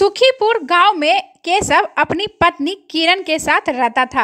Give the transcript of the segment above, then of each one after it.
सुखीपुर गांव में केशव अपनी पत्नी किरण के साथ रहता था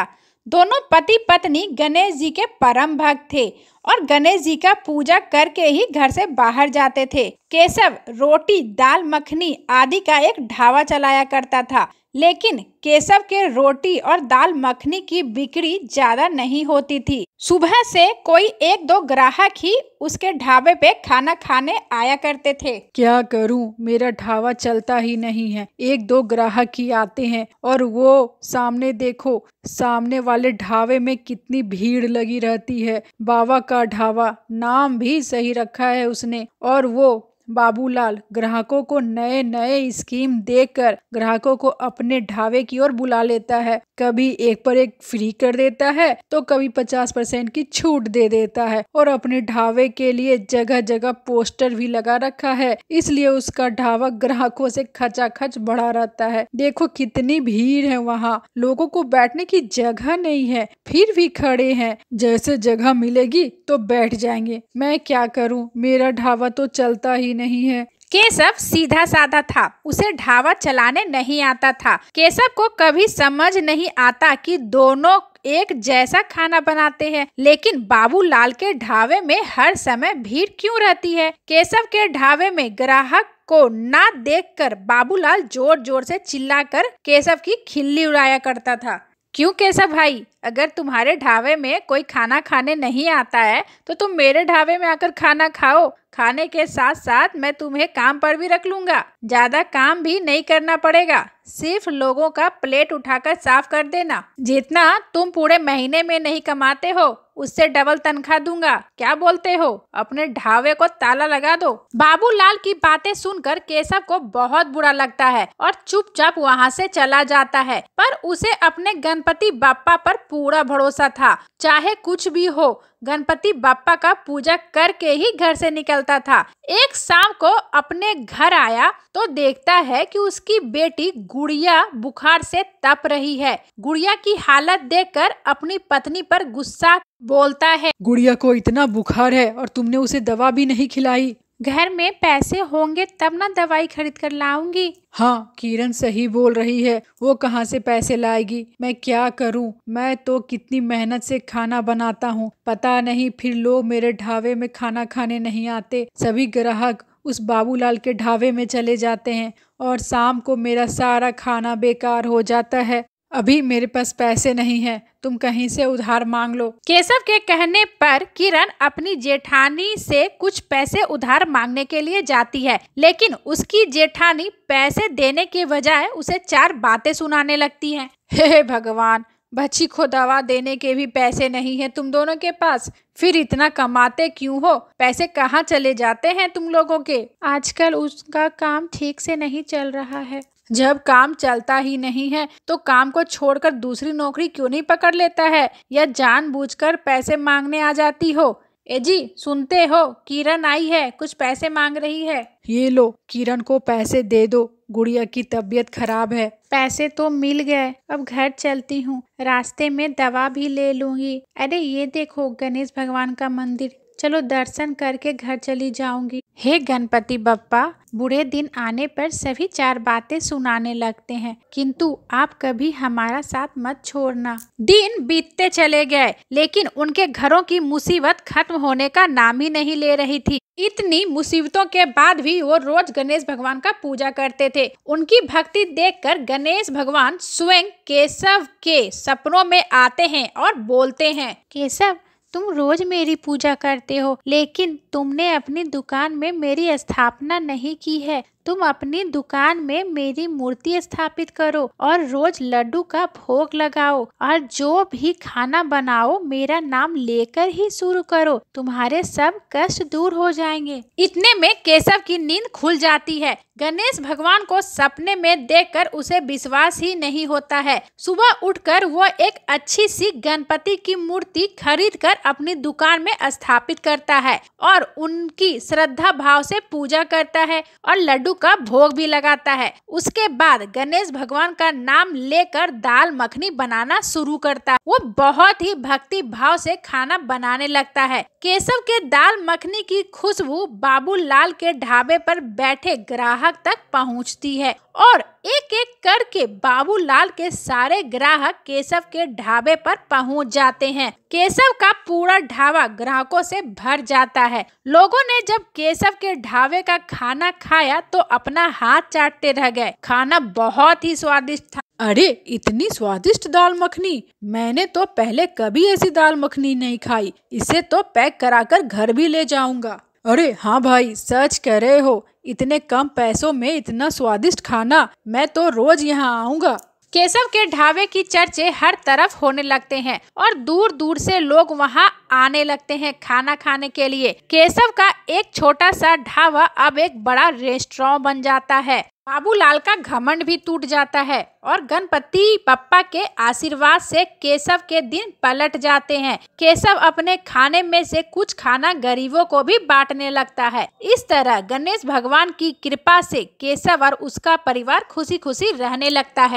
दोनों पति पत्नी गणेश जी के परम भक्त थे और गणेश जी का पूजा करके ही घर से बाहर जाते थे केशव रोटी दाल मखनी आदि का एक ढावा चलाया करता था लेकिन केशव के रोटी और दाल मखनी की बिक्री ज्यादा नहीं होती थी सुबह से कोई एक दो ग्राहक ही उसके ढाबे पे खाना खाने आया करते थे क्या करूं मेरा ढाबा चलता ही नहीं है एक दो ग्राहक ही आते हैं और वो सामने देखो सामने वाले ढाबे में कितनी भीड़ लगी रहती है बाबा का ढाबा नाम भी सही रखा है उसने और वो बाबूलाल ग्राहकों को नए नए स्कीम देकर ग्राहकों को अपने ढाबे की ओर बुला लेता है कभी एक पर एक फ्री कर देता है तो कभी पचास परसेंट की छूट दे देता है और अपने ढाबे के लिए जगह जगह पोस्टर भी लगा रखा है इसलिए उसका ढाबा ग्राहकों से खचा खच बढ़ा रहता है देखो कितनी भीड़ है वहाँ लोगों को बैठने की जगह नहीं है फिर भी खड़े हैं जैसे जगह मिलेगी तो बैठ जाएंगे मैं क्या करूँ मेरा ढाबा तो चलता ही नहीं है केशव सीधा साधा था उसे ढावा चलाने नहीं आता था केशव को कभी समझ नहीं आता कि दोनों एक जैसा खाना बनाते हैं लेकिन बाबूलाल के ढावे में हर समय भीड़ क्यों रहती है केशव के ढावे में ग्राहक को ना देखकर बाबूलाल जोर जोर से चिल्लाकर केशव की खिल्ली उड़ाया करता था क्यों कैसा भाई अगर तुम्हारे ढाबे में कोई खाना खाने नहीं आता है तो तुम मेरे ढाबे में आकर खाना खाओ खाने के साथ साथ मैं तुम्हें काम पर भी रख लूंगा ज्यादा काम भी नहीं करना पड़ेगा सिर्फ लोगों का प्लेट उठाकर साफ कर देना जितना तुम पूरे महीने में नहीं कमाते हो उससे डबल तनख्वाह दूंगा क्या बोलते हो अपने ढावे को ताला लगा दो बाबूलाल की बातें सुनकर केशव को बहुत बुरा लगता है और चुपचाप वहाँ से चला जाता है पर उसे अपने गणपति बापा पर पूरा भरोसा था चाहे कुछ भी हो गणपति बापा का पूजा करके ही घर से निकलता था एक शाम को अपने घर आया तो देखता है कि उसकी बेटी गुड़िया बुखार से तप रही है गुड़िया की हालत देखकर अपनी पत्नी पर गुस्सा बोलता है गुड़िया को इतना बुखार है और तुमने उसे दवा भी नहीं खिलाई घर में पैसे होंगे तब ना दवाई खरीद कर लाऊंगी हाँ किरण सही बोल रही है वो कहाँ से पैसे लाएगी मैं क्या करूँ मैं तो कितनी मेहनत से खाना बनाता हूँ पता नहीं फिर लोग मेरे ढाबे में खाना खाने नहीं आते सभी ग्राहक उस बाबूलाल के ढाबे में चले जाते हैं और शाम को मेरा सारा खाना बेकार हो जाता है अभी मेरे पास पैसे नहीं हैं तुम कहीं से उधार मांग लो केशव के कहने पर किरण अपनी जेठानी से कुछ पैसे उधार मांगने के लिए जाती है लेकिन उसकी जेठानी पैसे देने के बजाय उसे चार बातें सुनाने लगती है हे भगवान बच्ची को दवा देने के भी पैसे नहीं है तुम दोनों के पास फिर इतना कमाते क्यों हो पैसे कहाँ चले जाते हैं तुम लोगों के आजकल उसका काम ठीक से नहीं चल रहा है जब काम चलता ही नहीं है तो काम को छोड़कर दूसरी नौकरी क्यों नहीं पकड़ लेता है या जानबूझकर पैसे मांगने आ जाती हो ए जी सुनते हो किरण आई है कुछ पैसे मांग रही है ये लो किरण को पैसे दे दो गुड़िया की तबीयत खराब है पैसे तो मिल गए अब घर चलती हूँ रास्ते में दवा भी ले लूंगी अरे ये देखो गणेश भगवान का मंदिर चलो दर्शन करके घर चली जाऊंगी हे गणपति बप्पा बुरे दिन आने पर सभी चार बातें सुनाने लगते हैं किंतु आप कभी हमारा साथ मत छोड़ना दिन बीतते चले गए लेकिन उनके घरों की मुसीबत खत्म होने का नाम ही नहीं ले रही थी इतनी मुसीबतों के बाद भी वो रोज गणेश भगवान का पूजा करते थे उनकी भक्ति देखकर गणेश भगवान स्वयं केशव के सपनों में आते हैं और बोलते हैं केशव तुम रोज मेरी पूजा करते हो लेकिन तुमने अपनी दुकान में मेरी स्थापना नहीं की है तुम अपनी दुकान में मेरी मूर्ति स्थापित करो और रोज लड्डू का भोग लगाओ और जो भी खाना बनाओ मेरा नाम लेकर ही शुरू करो तुम्हारे सब कष्ट दूर हो जाएंगे इतने में केशव की नींद खुल जाती है गणेश भगवान को सपने में देखकर उसे विश्वास ही नहीं होता है सुबह उठकर वो एक अच्छी सी गणपति की मूर्ति खरीद कर अपनी दुकान में स्थापित करता है और उनकी श्रद्धा भाव से पूजा करता है और लड्डू का भोग भी लगाता है उसके बाद गणेश भगवान का नाम लेकर दाल मखनी बनाना शुरू करता है वो बहुत ही भक्ति भाव से खाना बनाने लगता है केशव के दाल मखनी की खुशबू बाबूलाल के ढाबे पर बैठे ग्राहक तक पहुंचती है और एक एक करके बाबूलाल के सारे ग्राहक केशव के ढाबे पर पहुंच जाते हैं केशव का पूरा ढाबा ग्राहकों से भर जाता है लोगों ने जब केशव के ढाबे का खाना खाया तो अपना हाथ चाटते रह गए खाना बहुत ही स्वादिष्ट था अरे इतनी स्वादिष्ट दाल मखनी मैंने तो पहले कभी ऐसी दाल मखनी नहीं खाई इसे तो पैक कराकर घर भी ले जाऊंगा अरे हाँ भाई सच कह रहे हो इतने कम पैसों में इतना स्वादिष्ट खाना मैं तो रोज यहाँ आऊंगा केशव के ढाबे की चर्चे हर तरफ होने लगते हैं और दूर दूर से लोग वहां आने लगते हैं खाना खाने के लिए केशव का एक छोटा सा ढाबा अब एक बड़ा रेस्टोरेंट बन जाता है बाबूलाल का घमंड भी टूट जाता है और गणपति पप्पा के आशीर्वाद से केशव के दिन पलट जाते हैं केशव अपने खाने में से कुछ खाना गरीबों को भी बांटने लगता है इस तरह गणेश भगवान की कृपा से केशव और उसका परिवार खुशी खुशी रहने लगता है